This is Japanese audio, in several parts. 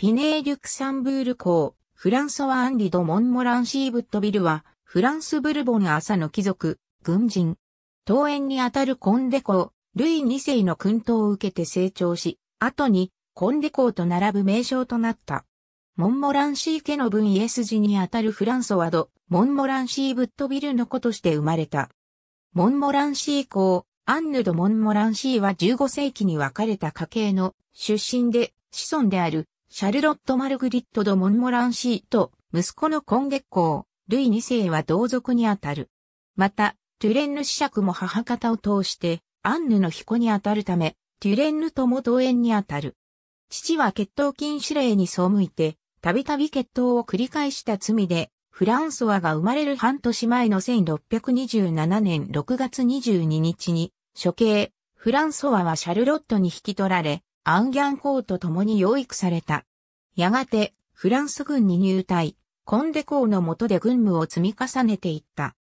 ピネー・リュクサンブール公、フランソワ・アンリド・モンモランシー・ブットビルは、フランス・ブルボン朝の貴族、軍人。桃園にあたるコンデ公、ルイ2世の訓導を受けて成長し、後にコンデ公と並ぶ名称となった。モンモランシー家の分家筋にあたるフランソワド、モンモランシー・ブットビルの子として生まれた。モンモランシー公、アンヌ・ド・モンモランシーは15世紀に分かれた家系の出身で子孫であるシャルロット・マルグリット・ド・モンモランシーと、息子の今月光、ルイ2世は同族にあたる。また、トゥレンヌ子爵も母方を通して、アンヌの彦にあたるため、トゥレンヌとも同縁にあたる。父は血統禁止令に背いて、たびたび血統を繰り返した罪で、フランソワが生まれる半年前の1627年6月22日に、処刑、フランソワはシャルロットに引き取られ、アンギャンーと共に養育された。やがて、フランス軍に入隊、コンデコーの下で軍務を積み重ねていった。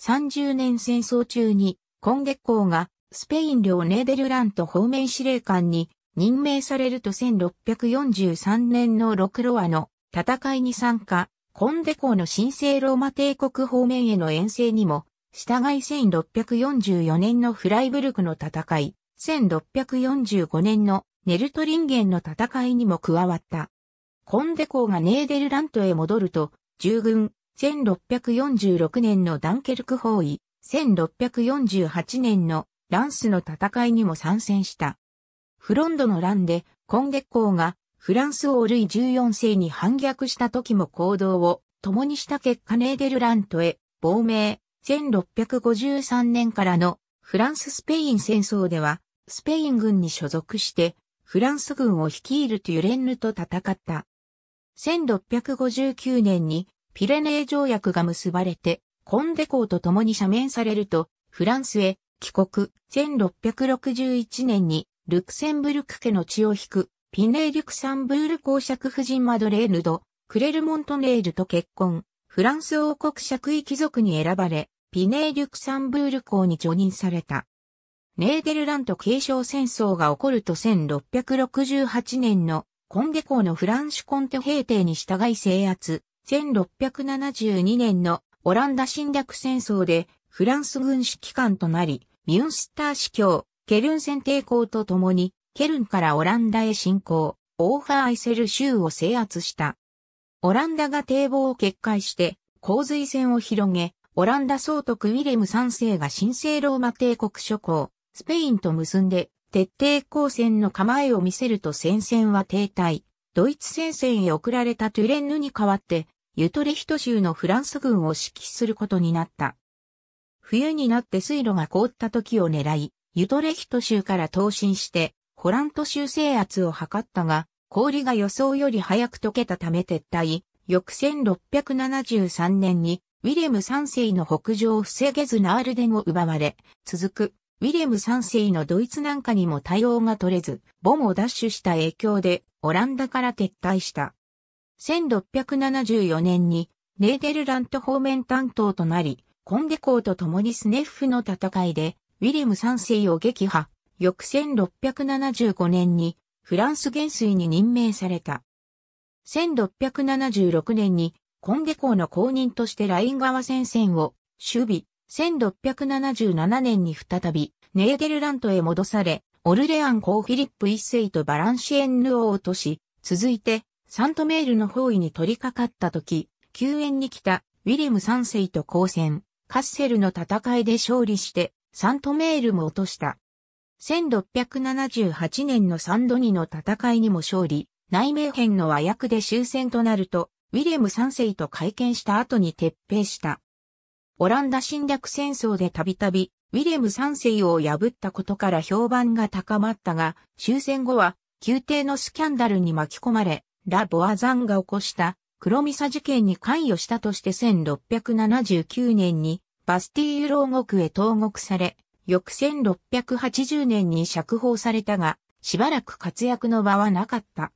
30年戦争中に、コンデコーが、スペイン領ネーデルラント方面司令官に任命されると1643年のロクロアの戦いに参加、コンデコーの神聖ローマ帝国方面への遠征にも、従い1644年のフライブルクの戦い、1645年のネルトリンゲンの戦いにも加わった。コンデコーがネーデルラントへ戻ると、従軍、1646年のダンケルク包囲、1648年のランスの戦いにも参戦した。フロンドの乱で、コンデコーがフランス王類14世に反逆した時も行動を共にした結果ネーデルラントへ亡命、1653年からのフランス・スペイン戦争では、スペイン軍に所属して、フランス軍を率いるトゥレンヌと戦った。1659年にピレネー条約が結ばれて、コンデ公と共に赦免されると、フランスへ帰国。1661年にルクセンブルク家の血を引く、ピネー・リュクサンブール公爵夫人マドレーヌド、クレルモントネールと結婚。フランス王国爵位貴族に選ばれ、ピネー・リュクサンブール公に除任された。ネーデルラント継承戦争が起こると1668年のコンデ公のフランシュコンテ平定に従い制圧、1672年のオランダ侵略戦争でフランス軍指揮官となり、ミュンスター司教、ケルン戦抵抗とともに、ケルンからオランダへ侵攻、オーファーアイセル州を制圧した。オランダが堤防を決壊して、洪水戦を広げ、オランダ総督ウィレム3世が神聖ローマ帝国諸侯、スペインと結んで、徹底抗戦の構えを見せると戦線は停滞。ドイツ戦線へ送られたトゥレンヌに代わって、ユトレヒト州のフランス軍を指揮することになった。冬になって水路が凍った時を狙い、ユトレヒト州から投進して、ホラント州制圧を図ったが、氷が予想より早く溶けたため撤退。翌1673年に、ウィレム3世の北上を防げずナールデンを奪われ、続くウィアム3世のドイツなんかにも対応が取れず、ボムを奪取した影響でオランダから撤退した。1674年にネーデルラント方面担当となり、コンデーと共にスネッフの戦いで、ウィアム3世を撃破、翌1675年にフランス元帥に任命された。1676年にコンデーの公認としてライン川戦線を守備、1677年に再び、ネーデルラントへ戻され、オルレアン公フィリップ一世とバランシエンヌを落とし、続いて、サントメールの包囲に取り掛かった時、救援に来たウィリム三世と交戦、カッセルの戦いで勝利して、サントメールも落とした。1678年のサンドニの戦いにも勝利、内命編の和訳で終戦となると、ウィアム三世と会見した後に撤兵した。オランダ侵略戦争でたびたび、ウィレム3世を破ったことから評判が高まったが、終戦後は、宮廷のスキャンダルに巻き込まれ、ラ・ボアザンが起こした黒ミサ事件に関与したとして1679年にバスティーユ牢獄へ投獄され、翌1680年に釈放されたが、しばらく活躍の場はなかった。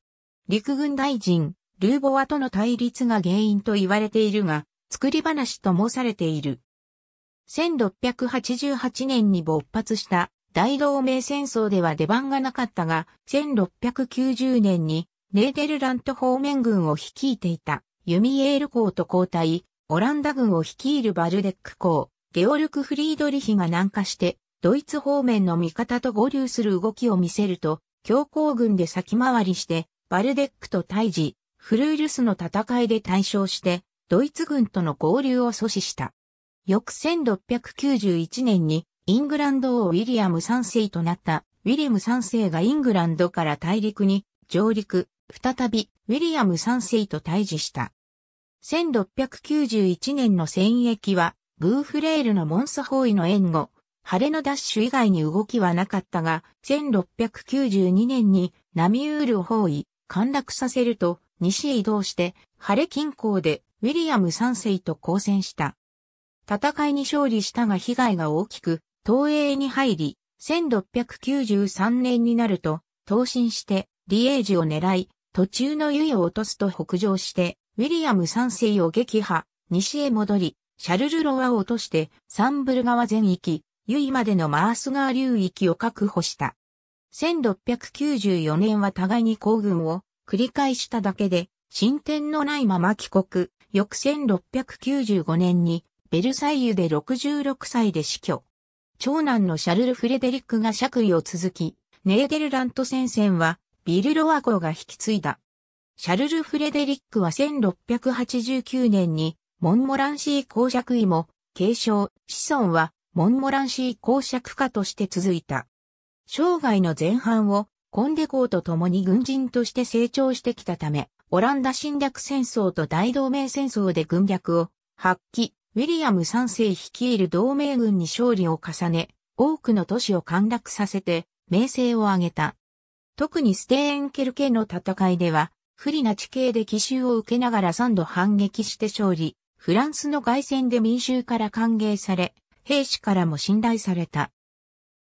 陸軍大臣、ルーボワとの対立が原因と言われているが、作り話と申されている。1688年に勃発した大同盟戦争では出番がなかったが、1690年にネーデルラント方面軍を率いていたユミエール公と交代、オランダ軍を率いるバルデック公、ゲオルク・フリードリヒが南下して、ドイツ方面の味方と合流する動きを見せると、強行軍で先回りして、バルデックと対峙、フルールスの戦いで対勝して、ドイツ軍との合流を阻止した。翌1691年にイングランド王ウィリアム3世となったウィリアム3世がイングランドから大陸に上陸、再びウィリアム3世と対峙した。1691年の戦役はグーフレールのモンス包囲の援護、晴れのダッシュ以外に動きはなかったが、1692年にナミウールを包囲、陥落させると西へ移動して、晴れ近郊でウィリアム3世と交戦した。戦いに勝利したが被害が大きく、東映に入り、1693年になると、投身して、リエージを狙い、途中のユイを落とすと北上して、ウィリアム3世を撃破、西へ戻り、シャルルロワを落として、サンブル川全域、ユイまでのマース川流域を確保した。1694年は互いに行軍を繰り返しただけで、進展のないまま帰国、翌1695年にベルサイユで66歳で死去。長男のシャルル・フレデリックが爵位を続き、ネーデルラント戦線はビルロワコが引き継いだ。シャルル・フレデリックは1689年にモンモランシー公爵位も継承、子孫はモンモランシー公爵家として続いた。生涯の前半をコンデコーと共に軍人として成長してきたため、オランダ侵略戦争と大同盟戦争で軍略を発揮、ウィリアム3世率いる同盟軍に勝利を重ね、多くの都市を陥落させて、名声を上げた。特にステーンケルケの戦いでは、不利な地形で奇襲を受けながら3度反撃して勝利、フランスの外戦で民衆から歓迎され、兵士からも信頼された。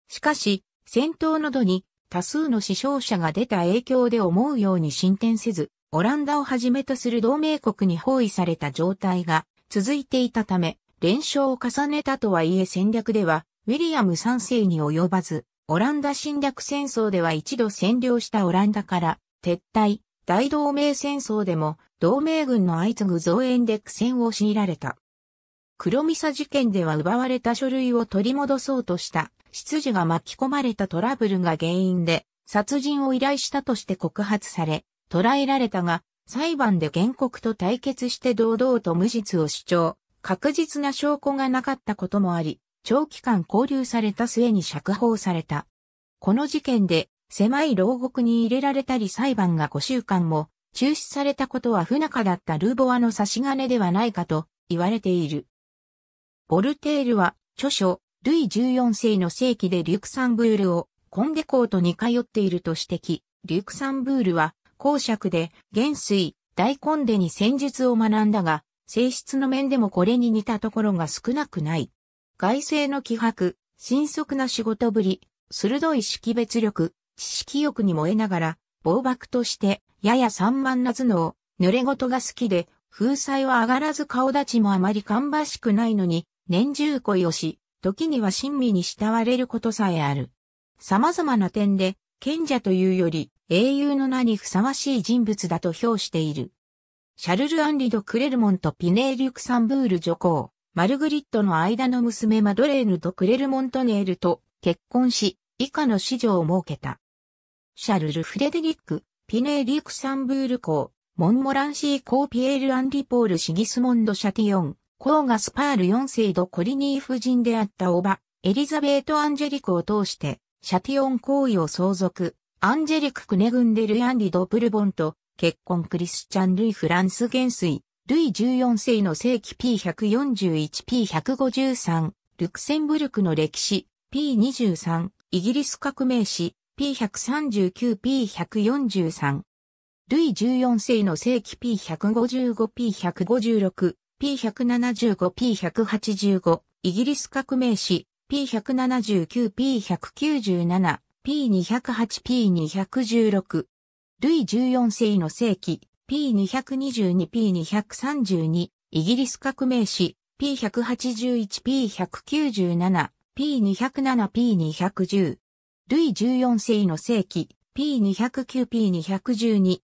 しかし、戦闘の度に多数の死傷者が出た影響で思うように進展せず、オランダをはじめとする同盟国に包囲された状態が続いていたため、連勝を重ねたとはいえ戦略では、ウィリアム3世に及ばず、オランダ侵略戦争では一度占領したオランダから撤退、大同盟戦争でも同盟軍の相次ぐ増援で苦戦を強いられた。黒ミサ事件では奪われた書類を取り戻そうとした執事が巻き込まれたトラブルが原因で殺人を依頼したとして告発され、捉えられたが、裁判で原告と対決して堂々と無実を主張、確実な証拠がなかったこともあり、長期間拘留された末に釈放された。この事件で、狭い牢獄に入れられたり裁判が5週間も中止されたことは不仲だったルーボアの差し金ではないかと言われている。ボルテールは著書、ルイ14世の世紀でリュクサンブールをコンデコートに通っていると指摘、リュクサンブールは公爵で、元帥、大根でに戦術を学んだが、性質の面でもこれに似たところが少なくない。外政の気迫、迅速な仕事ぶり、鋭い識別力、知識欲に燃えながら、暴漠として、やや散漫な頭脳、濡れ事が好きで、風采は上がらず顔立ちもあまり芳しくないのに、年中恋をし、時には親身に慕われることさえある。様々な点で、賢者というより英雄の名にふさわしい人物だと評している。シャルル・アンリド・クレルモンとピネー・リュクサンブール女皇、マルグリットの間の娘マドレーヌとクレルモントネールと結婚し、以下の子女を設けた。シャルル・フレデリック、ピネー・リュクサンブール公、モンモランシー公ピエール・アンリポール・シギスモンド・シャティオン、公がスパール四世ド・コリニー夫人であったおば、エリザベート・アンジェリクを通して、シャティオン行為を相続、アンジェリク・クネグンデル・アンリ・ド・ブルボンと結婚クリスチャン・ルイ・フランス元帥、ルイ14世の世紀 P141P153、ルクセンブルクの歴史 P23、イギリス革命史 P139P143。ルイ14世の世紀 P155P156、P175P185、イギリス革命史 P179、P197、P208、P216。ルイ14世の世紀、P222、P232、イギリス革命史、P181、P197、P207、P210。ルイ14世の世紀、P209、P212、